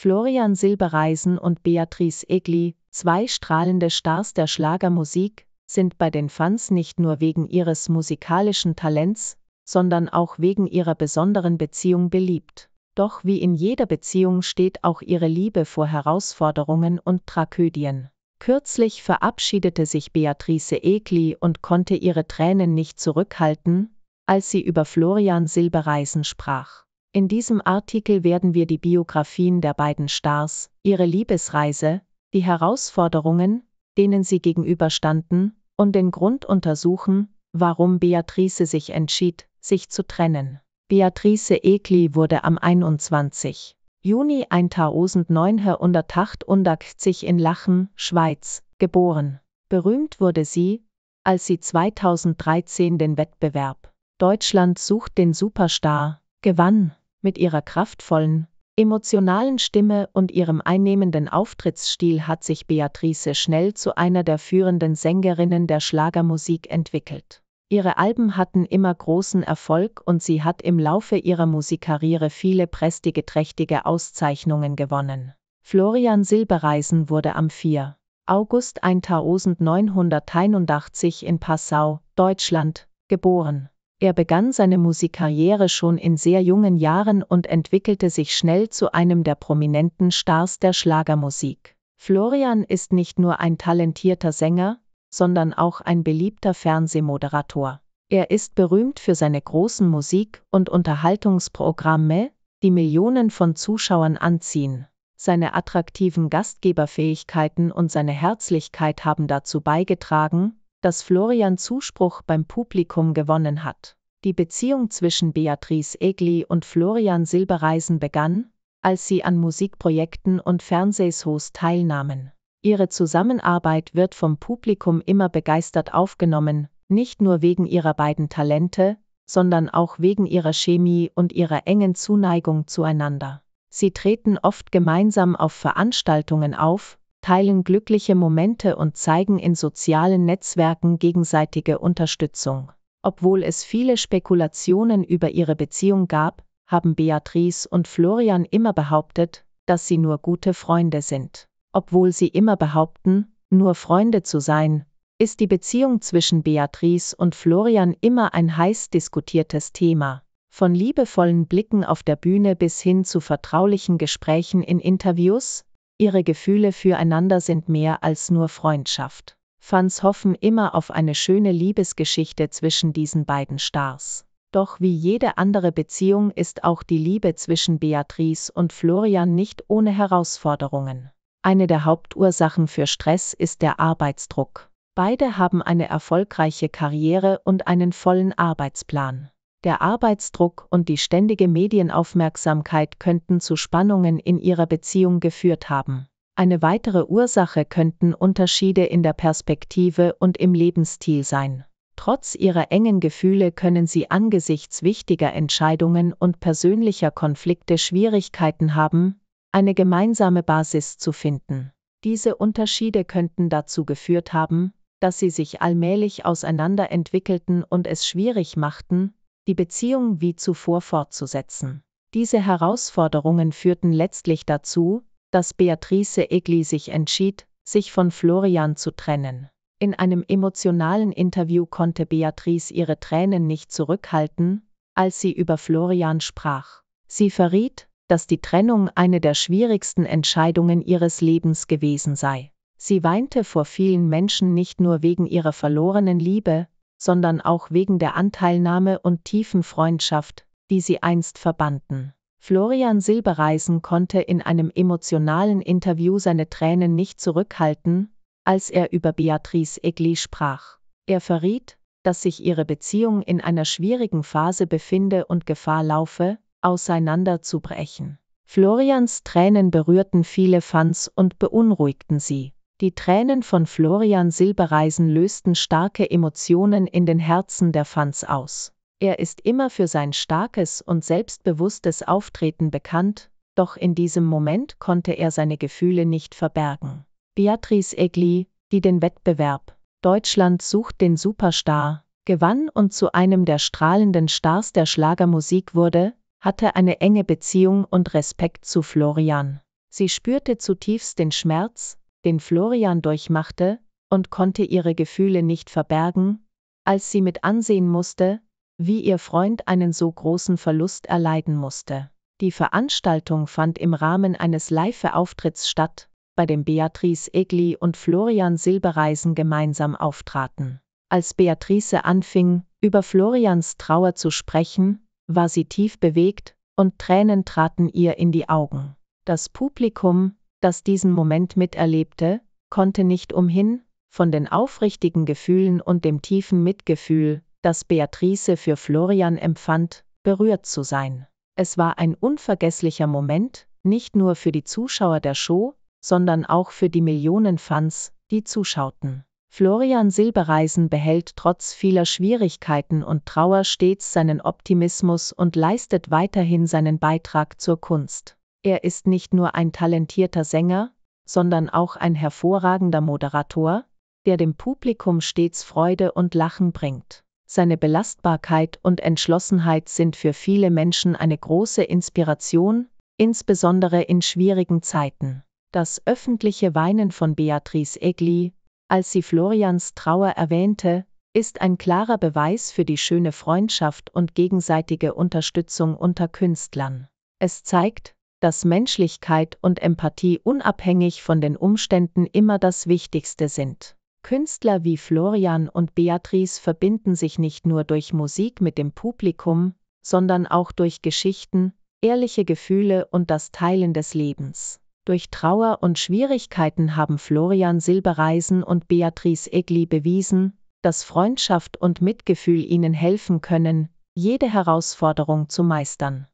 Florian Silbereisen und Beatrice Egli, zwei strahlende Stars der Schlagermusik, sind bei den Fans nicht nur wegen ihres musikalischen Talents, sondern auch wegen ihrer besonderen Beziehung beliebt. Doch wie in jeder Beziehung steht auch ihre Liebe vor Herausforderungen und Tragödien. Kürzlich verabschiedete sich Beatrice Egli und konnte ihre Tränen nicht zurückhalten, als sie über Florian Silbereisen sprach. In diesem Artikel werden wir die Biografien der beiden Stars, ihre Liebesreise, die Herausforderungen, denen sie gegenüberstanden, und den Grund untersuchen, warum Beatrice sich entschied, sich zu trennen. Beatrice Egli wurde am 21. Juni 1988 in Lachen, Schweiz, geboren. Berühmt wurde sie, als sie 2013 den Wettbewerb Deutschland sucht den Superstar gewann. Mit ihrer kraftvollen, emotionalen Stimme und ihrem einnehmenden Auftrittsstil hat sich Beatrice schnell zu einer der führenden Sängerinnen der Schlagermusik entwickelt. Ihre Alben hatten immer großen Erfolg und sie hat im Laufe ihrer Musikkarriere viele prestigeträchtige Auszeichnungen gewonnen. Florian Silbereisen wurde am 4. August 1981 in Passau, Deutschland, geboren. Er begann seine Musikkarriere schon in sehr jungen Jahren und entwickelte sich schnell zu einem der prominenten Stars der Schlagermusik. Florian ist nicht nur ein talentierter Sänger, sondern auch ein beliebter Fernsehmoderator. Er ist berühmt für seine großen Musik- und Unterhaltungsprogramme, die Millionen von Zuschauern anziehen. Seine attraktiven Gastgeberfähigkeiten und seine Herzlichkeit haben dazu beigetragen, dass Florian Zuspruch beim Publikum gewonnen hat. Die Beziehung zwischen Beatrice Egli und Florian Silbereisen begann, als sie an Musikprojekten und Fernsehshows teilnahmen. Ihre Zusammenarbeit wird vom Publikum immer begeistert aufgenommen, nicht nur wegen ihrer beiden Talente, sondern auch wegen ihrer Chemie und ihrer engen Zuneigung zueinander. Sie treten oft gemeinsam auf Veranstaltungen auf, teilen glückliche Momente und zeigen in sozialen Netzwerken gegenseitige Unterstützung. Obwohl es viele Spekulationen über ihre Beziehung gab, haben Beatrice und Florian immer behauptet, dass sie nur gute Freunde sind. Obwohl sie immer behaupten, nur Freunde zu sein, ist die Beziehung zwischen Beatrice und Florian immer ein heiß diskutiertes Thema. Von liebevollen Blicken auf der Bühne bis hin zu vertraulichen Gesprächen in Interviews, ihre Gefühle füreinander sind mehr als nur Freundschaft. Fans hoffen immer auf eine schöne Liebesgeschichte zwischen diesen beiden Stars. Doch wie jede andere Beziehung ist auch die Liebe zwischen Beatrice und Florian nicht ohne Herausforderungen. Eine der Hauptursachen für Stress ist der Arbeitsdruck. Beide haben eine erfolgreiche Karriere und einen vollen Arbeitsplan. Der Arbeitsdruck und die ständige Medienaufmerksamkeit könnten zu Spannungen in ihrer Beziehung geführt haben. Eine weitere Ursache könnten Unterschiede in der Perspektive und im Lebensstil sein. Trotz ihrer engen Gefühle können sie angesichts wichtiger Entscheidungen und persönlicher Konflikte Schwierigkeiten haben, eine gemeinsame Basis zu finden. Diese Unterschiede könnten dazu geführt haben, dass sie sich allmählich auseinanderentwickelten und es schwierig machten, die Beziehung wie zuvor fortzusetzen. Diese Herausforderungen führten letztlich dazu, dass Beatrice Egli sich entschied, sich von Florian zu trennen. In einem emotionalen Interview konnte Beatrice ihre Tränen nicht zurückhalten, als sie über Florian sprach. Sie verriet, dass die Trennung eine der schwierigsten Entscheidungen ihres Lebens gewesen sei. Sie weinte vor vielen Menschen nicht nur wegen ihrer verlorenen Liebe, sondern auch wegen der Anteilnahme und tiefen Freundschaft, die sie einst verbanden. Florian Silbereisen konnte in einem emotionalen Interview seine Tränen nicht zurückhalten, als er über Beatrice Egli sprach. Er verriet, dass sich ihre Beziehung in einer schwierigen Phase befinde und Gefahr laufe, auseinanderzubrechen. Florians Tränen berührten viele Fans und beunruhigten sie. Die Tränen von Florian Silbereisen lösten starke Emotionen in den Herzen der Fans aus. Er ist immer für sein starkes und selbstbewusstes Auftreten bekannt, doch in diesem Moment konnte er seine Gefühle nicht verbergen. Beatrice Egli, die den Wettbewerb Deutschland sucht den Superstar gewann und zu einem der strahlenden Stars der Schlagermusik wurde, hatte eine enge Beziehung und Respekt zu Florian. Sie spürte zutiefst den Schmerz, den Florian durchmachte, und konnte ihre Gefühle nicht verbergen, als sie mit ansehen musste, wie ihr Freund einen so großen Verlust erleiden musste. Die Veranstaltung fand im Rahmen eines Live-Auftritts statt, bei dem Beatrice Egli und Florian Silbereisen gemeinsam auftraten. Als Beatrice anfing, über Florians Trauer zu sprechen, war sie tief bewegt, und Tränen traten ihr in die Augen. Das Publikum, das diesen Moment miterlebte, konnte nicht umhin, von den aufrichtigen Gefühlen und dem tiefen Mitgefühl, das Beatrice für Florian empfand, berührt zu sein. Es war ein unvergesslicher Moment, nicht nur für die Zuschauer der Show, sondern auch für die Millionen Fans, die zuschauten. Florian Silbereisen behält trotz vieler Schwierigkeiten und Trauer stets seinen Optimismus und leistet weiterhin seinen Beitrag zur Kunst. Er ist nicht nur ein talentierter Sänger, sondern auch ein hervorragender Moderator, der dem Publikum stets Freude und Lachen bringt. Seine Belastbarkeit und Entschlossenheit sind für viele Menschen eine große Inspiration, insbesondere in schwierigen Zeiten. Das öffentliche Weinen von Beatrice Egli, als sie Florians Trauer erwähnte, ist ein klarer Beweis für die schöne Freundschaft und gegenseitige Unterstützung unter Künstlern. Es zeigt, dass Menschlichkeit und Empathie unabhängig von den Umständen immer das Wichtigste sind. Künstler wie Florian und Beatrice verbinden sich nicht nur durch Musik mit dem Publikum, sondern auch durch Geschichten, ehrliche Gefühle und das Teilen des Lebens. Durch Trauer und Schwierigkeiten haben Florian Silbereisen und Beatrice Egli bewiesen, dass Freundschaft und Mitgefühl ihnen helfen können, jede Herausforderung zu meistern.